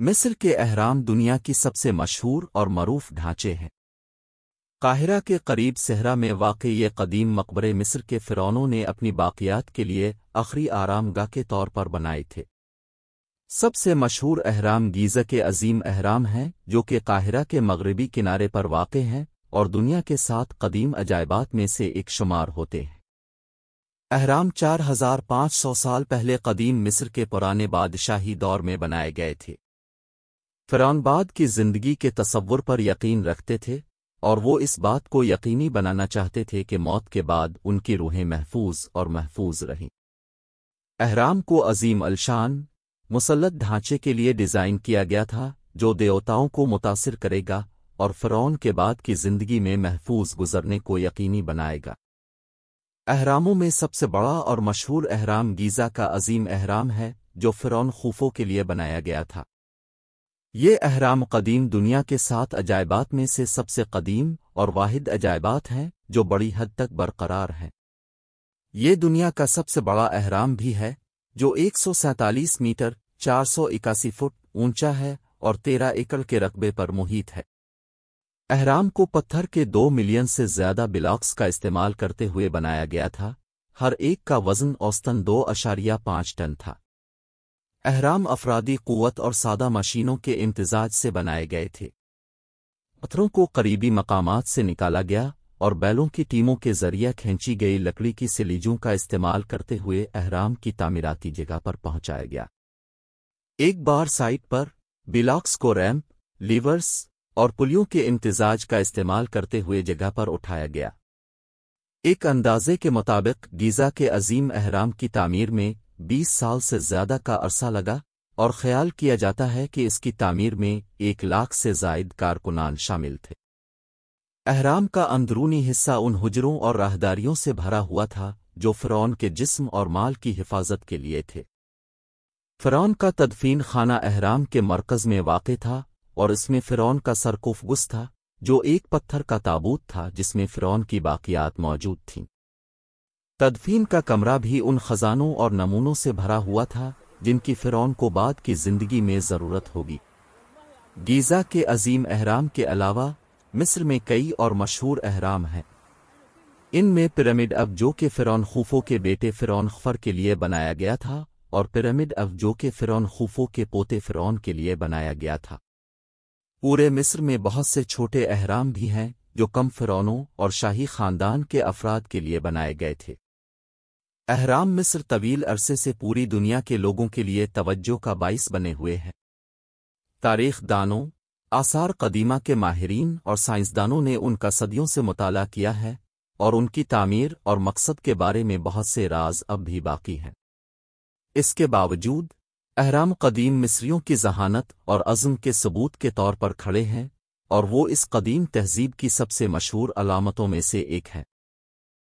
मिस्र के अहराम दुनिया की सबसे मशहूर और मरूफ ढांचे हैं काहिरा के करीब सेहरा में वाक़ ये कदीम मकबरे मिस्र के फ़िरौनों ने अपनी बाक़ियात के लिए आखिरी आरामगाह के तौर पर बनाए थे सबसे मशहूर अहराम गीज़ा के अजीम अहराम हैं जो कि काहिरा के मगरबी किनारे पर वाक़ हैं और दुनिया के साथ कदीम अजायबात में से एक शुमार होते हैं अहराम 4500 साल पहले कदीम मिस्र के पुराने बादशाही दौर में बनाए गए थे फिरौनबाद की जिंदगी के तस्वुर पर यकीन रखते थे और वो इस बात को यकीनी बनाना चाहते थे कि मौत के बाद उनकी रूहें महफूज और महफूज रहीं अहराम को अजीम अलशान मुसलत ढांचे के लिए डिज़ाइन किया गया था जो देवताओं को मुतासर करेगा और फ़रौन के बाद की ज़िंदगी में महफूज गुजरने को यकीनी बनाएगा अहरामों में सबसे बड़ा और मशहूर अहराम गीज़ा का अजीम अहराम है जो फ़िरौन खूफों के लिए बनाया गया था ये अहराम कदीम दुनिया के सात अजायबात में से सबसे कदीम और वाहिद अजायबात हैं जो बड़ी हद तक बरकरार हैं ये दुनिया का सबसे बड़ा अहराम भी है जो एक मीटर चार फुट ऊंचा है और तेरह एकड़ के रकबे पर मुहित है अहराम को पत्थर के दो मिलियन से ज्यादा ब्लॉक्स का इस्तेमाल करते हुए बनाया गया था हर एक का वजन औसतन दो अशारिया पांच टन था अहराम अफरादी कुत और सादा मशीनों के इम्तजाज से बनाए गए थे पत्थरों को करीबी मकाम से निकाला गया और बैलों की टीमों के जरिए खींची गई लकड़ी की सिलीजों का इस्तेमाल करते हुए अहराम की तामीराती जगह पर पहुंचाया गया एक बार साइट पर बिलॉक्स को रैम्प लीवर्स और पुलियों के इम्तजाज का इस्तेमाल करते हुए जगह पर उठाया गया एक अंदाजे के मुताबिक गीज़ा के अजीम अहराम की तामीर में बीस साल से ज्यादा का अरसा लगा और ख्याल किया जाता है कि इसकी तामीर में एक लाख से जायद कारकुनान शामिल थे अहराम का अंदरूनी हिस्सा उन हजरों और राहदारियों से भरा हुआ था जो फ़रौन के जिस्म और माल की हिफाजत के लिए थे फ़रौन का तदफीन खाना अहराम के मरकज़ में वाक़ था और इसमें फ़िरौन का गुस्स था जो एक पत्थर का ताबूत था जिसमें फ़िरौन की बाकियात मौजूद थीं तदफीन का कमरा भी उन खजानों और नमूनों से भरा हुआ था जिनकी फिरौन को बाद की जिंदगी में ज़रूरत होगी गीज़ा के अजीम अहराम के अलावा मिस्र में कई और मशहूर अहराम हैं इनमें पिरामिड अब जो के फिरौन खूफो के बेटे फिरौन खफर के लिए बनाया गया था और पिरामिड अब जो के फिरौन खूफो के पोते फिरौन के लिए बनाया गया था पूरे मिस्र में बहुत से छोटे अहराम भी हैं जो कम फिरौनों और शाही खानदान के अफराद के लिए बनाए गए थे अहराम मिस्र तवील अरसे से पूरी दुनिया के लोगों के लिए तवज्जो का बाइस बने हुए हैं तारीख दानों आसार कदीमा के माहरीन और साइंसदानों ने उनका सदियों से मुताला किया है और उनकी तामीर और मकसद के बारे में बहुत से राज अब भी बाकी हैं इसके बावजूद अहराम कदीम मिस्रियों की जहानत और अज़म के सबूत के तौर पर खड़े हैं और वो इस कदीम तहजीब की सबसे मशहूर अलामतों में से एक है